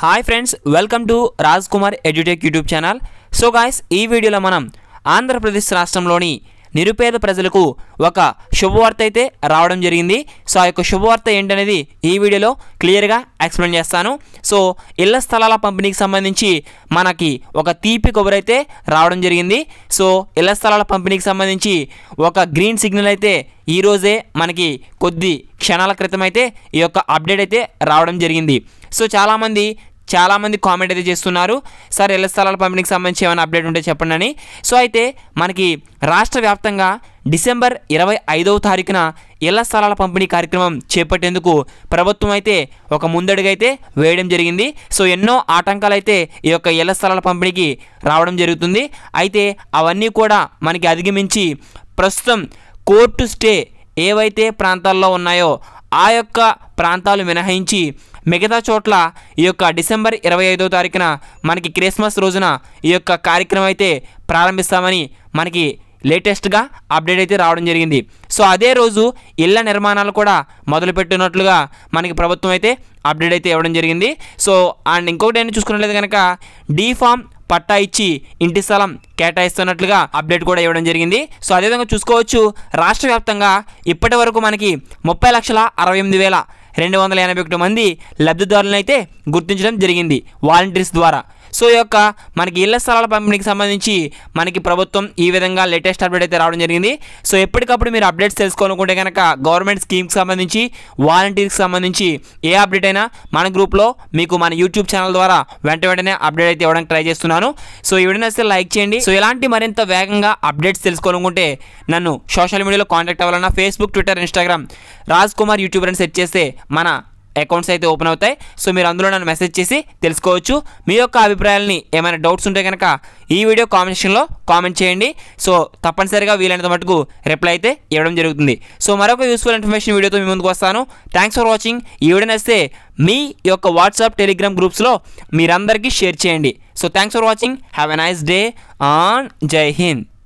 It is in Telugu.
hi friends welcome to Raj Kumar edutech YouTube channel so guys ఈ వీడియోలో మనం ఆంధ్రప్రదేశ్ రాష్ట్రంలోని నిరుపేద ప్రజలకు ఒక శుభవార్త అయితే రావడం జరిగింది సో ఆ యొక్క శుభవార్త ఏంటనేది ఈ వీడియోలో క్లియర్గా ఎక్స్ప్లెయిన్ చేస్తాను సో ఇళ్ల స్థలాల పంపిణీకి సంబంధించి మనకి ఒక తీపి కబురైతే రావడం జరిగింది సో ఇళ్ల స్థలాల పంపిణీకి సంబంధించి ఒక గ్రీన్ సిగ్నల్ అయితే ఈరోజే మనకి కొద్ది క్షణాల క్రితం అయితే ఈ యొక్క అప్డేట్ అయితే రావడం జరిగింది సో చాలామంది చాలామంది కామెంట్ అయితే చేస్తున్నారు సార్ ఇళ్ల స్థలాల పంపిణీకి సంబంధించి ఏమైనా అప్డేట్ ఉంటే చెప్పండి అని సో అయితే మనకి రాష్ట్ర వ్యాప్తంగా డిసెంబర్ ఇరవై ఐదవ తారీఖున ఇళ్ల స్థలాల పంపిణీ కార్యక్రమం చేపట్టేందుకు ప్రభుత్వం అయితే ఒక ముందడుగైతే వేయడం జరిగింది సో ఎన్నో ఆటంకాలు అయితే ఈ యొక్క ఇళ్ల స్థలాల పంపిణీకి రావడం జరుగుతుంది అయితే అవన్నీ కూడా మనకి అధిగమించి ప్రస్తుతం కోర్టు స్టే ఏవైతే ప్రాంతాల్లో ఉన్నాయో ఆ యొక్క ప్రాంతాలు మినహాయించి మిగతా చోట్ల ఈ యొక్క డిసెంబర్ ఇరవై ఐదో తారీఖున మనకి క్రిస్మస్ రోజున ఈ యొక్క కార్యక్రమం అయితే ప్రారంభిస్తామని మనకి లేటెస్ట్గా అప్డేట్ అయితే రావడం జరిగింది సో అదే రోజు ఇళ్ల నిర్మాణాలు కూడా మొదలుపెట్టినట్లుగా మనకి ప్రభుత్వం అయితే అప్డేట్ అయితే ఇవ్వడం జరిగింది సో అండ్ ఇంకొకటి ఏంటి చూసుకున్నట్లయితే కనుక డీఫామ్ పట్టా ఇచ్చి ఇంటి స్థలం కేటాయిస్తున్నట్లుగా అప్డేట్ కూడా ఇవ్వడం జరిగింది సో అదేవిధంగా చూసుకోవచ్చు రాష్ట్ర వ్యాప్తంగా ఇప్పటి వరకు మనకి ముప్పై లక్షల అరవై ఎనిమిది వేల రెండు వందల ఎనభై ఒకటి మంది లబ్ధిదారులను అయితే గుర్తించడం జరిగింది వాలంటీర్స్ ద్వారా సో యొక్క మనకి ఇళ్ల స్థలాల పంపిణీకి సంబంధించి మనకి ప్రభుత్వం ఈ విధంగా లేటెస్ట్ అప్డేట్ అయితే రావడం జరిగింది సో ఎప్పటికప్పుడు మీరు అప్డేట్స్ తెలుసుకోనుకుంటే కనుక గవర్నమెంట్ స్కీమ్కి సంబంధించి వాలంటీర్కి సంబంధించి ఏ అప్డేట్ అయినా మన గ్రూప్లో మీకు మన యూట్యూబ్ ఛానల్ ద్వారా వెంట వెంటనే అప్డేట్ అయితే ఇవ్వడానికి ట్రై చేస్తున్నాను సో ఈ సరే లైక్ చేయండి సో ఇలాంటి మరింత వేగంగా అప్డేట్స్ తెలుసుకోనుకుంటే నన్ను సోషల్ మీడియాలో కాంటాక్ట్ అవ్వాలన్నా Facebook Twitter Instagram Raj Kumar YouTube అని సెర్చ్ చేస్తే మన అకౌంట్స్ అయితే ఓపెన్ అవుతాయి సో మీరు అందులో నన్ను మెసేజ్ చేసి తెలుసుకోవచ్చు మీ యొక్క అభిప్రాయాలని ఏమైనా డౌట్స్ ఉంటే కనుక ఈ వీడియో కామెంట్ సెక్షన్లో కామెంట్ చేయండి సో తప్పనిసరిగా వీలైనంత మటుకు రిప్లై అయితే ఇవ్వడం జరుగుతుంది సో మరొక యూస్ఫుల్ ఇన్ఫర్మేషన్ వీడియోతో మీ ముందుకు వస్తాను థ్యాంక్స్ ఫర్ వాచింగ్ ఈ వీడియో నచ్చితే మీ యొక్క వాట్సాప్ టెలిగ్రామ్ గ్రూప్స్లో మీరందరికీ షేర్ చేయండి so thanks for watching have a nice day ఆన్ జై హింద్